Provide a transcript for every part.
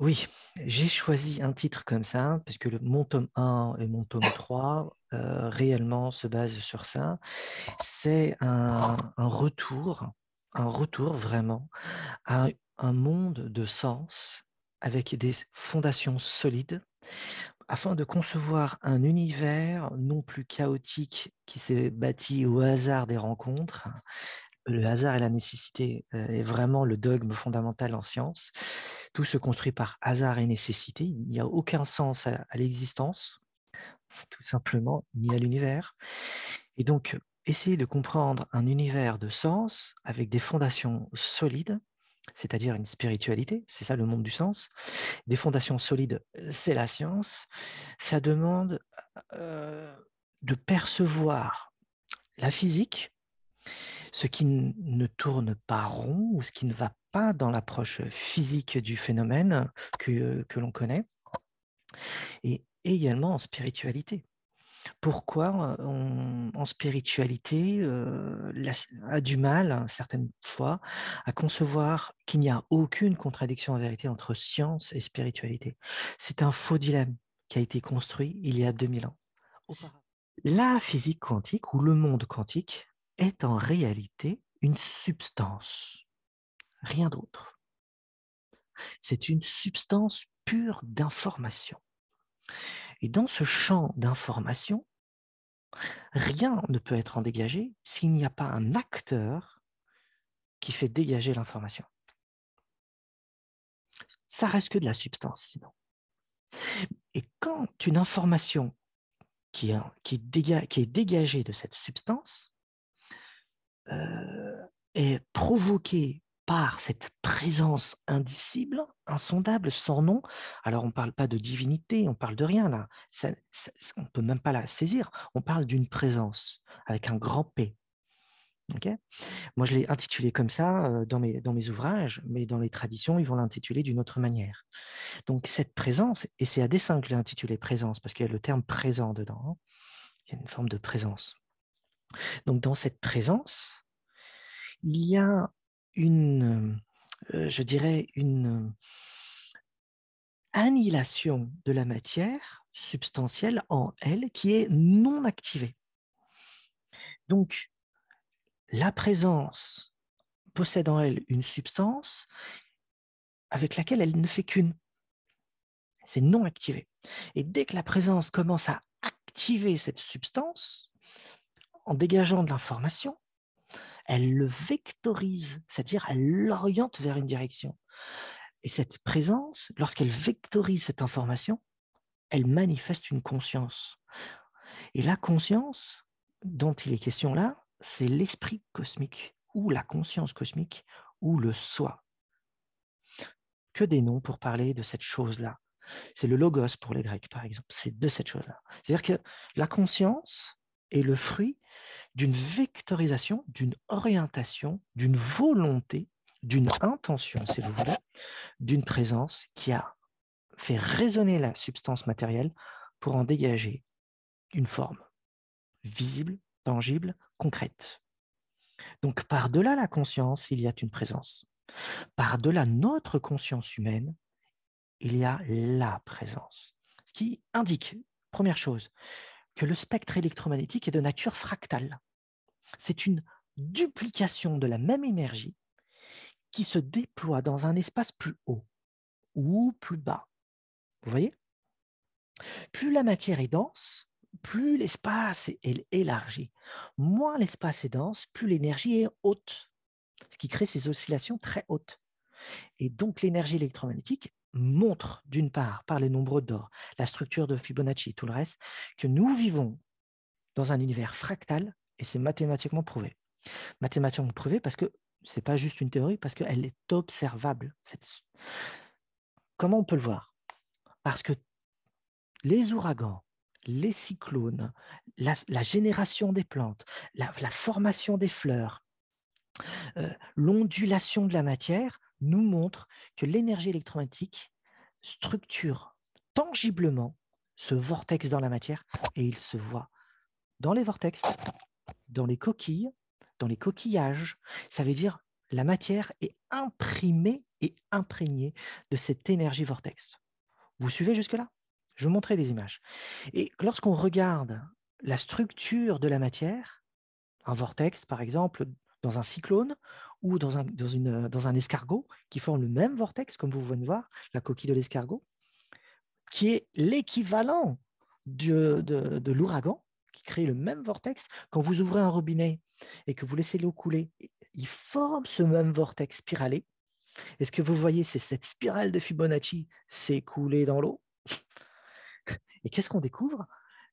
Oui, j'ai choisi un titre comme ça, puisque le, mon tome 1 et mon tome 3 euh, réellement se basent sur ça. C'est un, retour, un retour vraiment à un monde de sens avec des fondations solides afin de concevoir un univers non plus chaotique qui s'est bâti au hasard des rencontres. Le hasard et la nécessité euh, est vraiment le dogme fondamental en science tout se construit par hasard et nécessité. Il n'y a aucun sens à, l'existence. Tout simplement, ni à l'univers. Et donc, essayer de comprendre un univers de sens avec des fondations solides, c'est-à-dire une spiritualité, c'est ça le monde du sens, des fondations solides, c'est la science, ça demande euh, de percevoir la physique, ce qui ne tourne pas rond ou ce qui ne va pas dans l'approche physique du phénomène que, l'on connaît, et également en spiritualité. Pourquoi en spiritualité a du mal, hein, certaines fois, à concevoir qu'il n'y a aucune contradiction en vérité entre science et spiritualité C'est un faux dilemme qui a été construit il y a 2000 ans. La physique quantique ou le monde quantique est en réalité une substance, rien d'autre. C'est une substance pure d'information. Et dans ce champ d'information, rien ne peut être en dégagé s'il n'y a pas un acteur qui fait dégager l'information. Ça reste que de la substance, sinon. Et quand une information qui est, qui, est dégagée de cette substance euh, est provoquée par cette présence indicible, insondable, sans nom. Alors on ne parle pas de divinité, on parle de rien là. on ne peut même pas la saisir. On parle d'une présence avec un grand P. Moi je l'ai intitulé comme ça euh, dans, mes, dans mes ouvrages, mais dans les traditions ils vont l'intituler d'une autre manière. Donc cette présence, et c'est à dessein que je l'ai intitulé présence, parce qu'il y a le terme présent dedans, hein. il y a une forme de présence. Donc dans cette présence, il y a une, euh, je dirais, une annihilation de la matière substantielle en elle qui est non activée. Donc la présence possède en elle une substance avec laquelle elle ne fait qu'une. C'est non activé. Et dès que la présence commence à activer cette substance, en dégageant de l'information, elle le vectorise, c'est-à-dire elle l'oriente vers une direction. Et cette présence, lorsqu'elle vectorise cette information, elle manifeste une conscience. Et la conscience dont il est question là, c'est l'esprit cosmique ou la conscience cosmique ou le soi. Que des noms pour parler de cette chose-là. C'est le logos pour les Grecs, par exemple. C'est de cette chose-là. C'est-à-dire que la conscience, est le fruit d'une vectorisation, d'une orientation, d'une volonté, d'une intention, si vous voulez, d'une présence qui a fait résonner la substance matérielle pour en dégager une forme visible, tangible, concrète. Donc par-delà la conscience, il y a une présence. Par-delà notre conscience humaine, il y a la présence. Ce qui indique, première chose, le spectre électromagnétique est de nature fractale. C'est une duplication de la même énergie qui se déploie dans un espace plus haut ou plus bas. Vous voyez Plus la matière est dense, plus l'espace est élargi. Moins l'espace est dense, plus l'énergie est haute, ce qui crée ces oscillations très hautes. Et donc l'énergie électromagnétique montre, d'une part, par les nombres d'or, la structure de Fibonacci, tout le reste, que nous vivons dans un univers fractal, et c'est mathématiquement prouvé. Mathématiquement prouvé parce que ce n'est pas juste une théorie, parce qu'elle est observable. Comment on peut le voir Parce que les ouragans, les cyclones, la, génération des plantes, la, formation des fleurs, euh, l'ondulation de la matière, nous montre que l'énergie électromagnétique structure tangiblement ce vortex dans la matière et il se voit dans les vortex, dans les coquilles, dans les coquillages. Ça veut dire la matière est imprimée et imprégnée de cette énergie vortex. Vous suivez jusque-là Je vous montrais des images. Et lorsqu'on regarde la structure de la matière, un vortex par exemple, dans un cyclone, ou euh, dans un, escargot qui forme le même vortex, comme vous venez de voir, la coquille de l'escargot, qui est l'équivalent de, l'ouragan, qui crée le même vortex. Quand vous ouvrez un robinet et que vous laissez l'eau couler, il forme ce même vortex spiralé. Et ce que vous voyez, c'est cette spirale de Fibonacci s'écouler dans l'eau. Et qu'est-ce qu'on découvre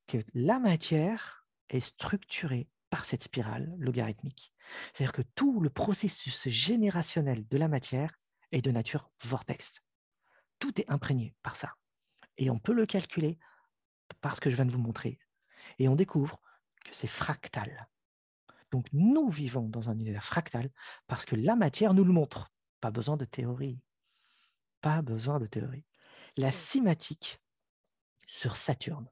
Que la matière est structurée cette spirale logarithmique. C'est-à-dire que tout le processus générationnel de la matière est de nature vortex. Tout est imprégné par ça. Et on peut le calculer par ce que je viens de vous montrer. Et on découvre que c'est fractal. Donc nous vivons dans un univers fractal parce que la matière nous le montre. Pas besoin de théorie. Pas besoin de théorie. La cinématique mmh. sur Saturne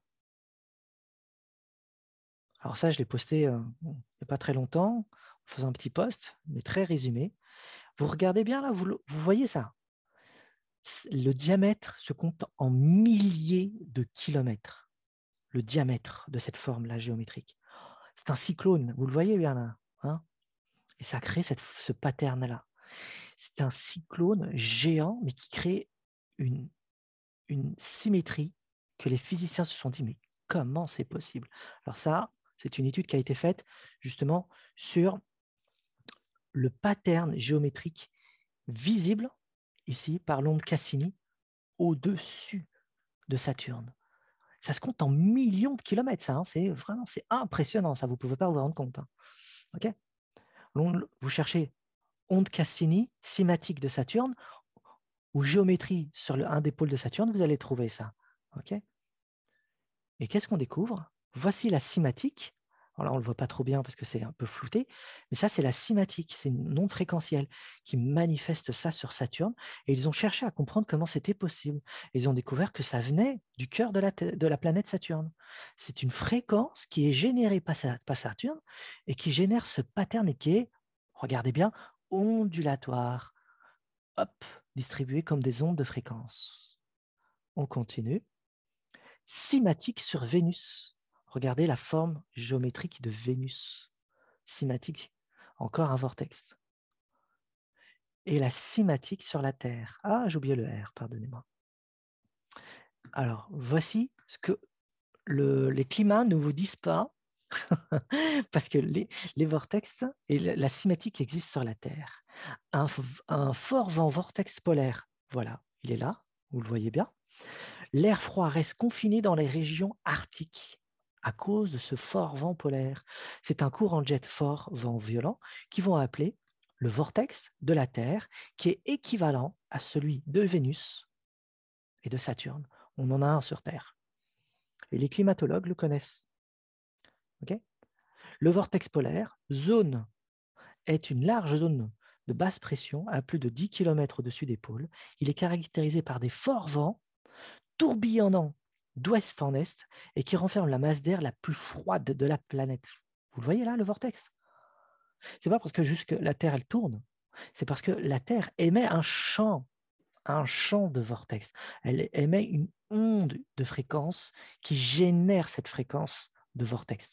alors ça, je l'ai posté euh, il n'y a pas très longtemps, en faisant un petit post, mais très résumé. Vous regardez bien là, vous, vous voyez ça. Le diamètre se compte en milliers de kilomètres. Le diamètre de cette forme-là géométrique. C'est un cyclone, vous le voyez bien là. Hein Et ça crée cette, ce pattern-là. C'est un cyclone géant, mais qui crée une, une symétrie que les physiciens se sont dit, mais comment c'est possible Alors ça, c'est une étude qui a été faite justement sur le pattern géométrique visible ici par l'onde Cassini au-dessus de Saturne. Ça se compte en millions de kilomètres, ça. Hein. C'est vraiment c'est impressionnant, ça. Vous ne pouvez pas vous rendre compte. Hein. vous cherchez onde Cassini, cinématique de Saturne, ou géométrie sur le, un des pôles de Saturne, vous allez trouver ça. Ok. Et qu'est-ce qu'on découvre Voici la cinématique. Alors on ne le voit pas trop bien parce que c'est un peu flouté, mais ça, c'est la cinématique, c'est une onde fréquentielle qui manifeste ça sur Saturne. Et ils ont cherché à comprendre comment c'était possible. ils ont découvert que ça venait du cœur de la, planète Saturne. C'est une fréquence qui est générée par, Saturne et qui génère ce pattern et qui est, regardez bien, ondulatoire. Hop, distribué comme des ondes de fréquence. On continue. Symatique sur Vénus. Regardez la forme géométrique de Vénus, cimatique, encore un vortex. Et la cimatique sur la Terre. Ah, j'ai oublié le R, pardonnez-moi. Alors, voici ce que les climats ne vous disent pas, parce que les, vortex et la cinétique existent sur la Terre. un, fort vent vortex polaire, voilà, il est là, vous le voyez bien. L'air froid reste confiné dans les régions arctiques à cause de ce fort vent polaire. C'est un courant jet fort, vent violent, qu'ils vont appeler le vortex de la Terre, qui est équivalent à celui de Vénus et de Saturne. On en a un sur Terre. Et les climatologues le connaissent. le vortex polaire, zone, est une large zone de basse pression à plus de 10 km au-dessus des pôles. Il est caractérisé par des forts vents tourbillonnants d'ouest en est et qui renferme la masse d'air la plus froide de la planète. Vous le voyez là, le vortex C'est pas parce que jusque la Terre elle tourne, c'est parce que la Terre émet un champ, un champ de vortex. Elle émet une onde de fréquence qui génère cette fréquence de vortex.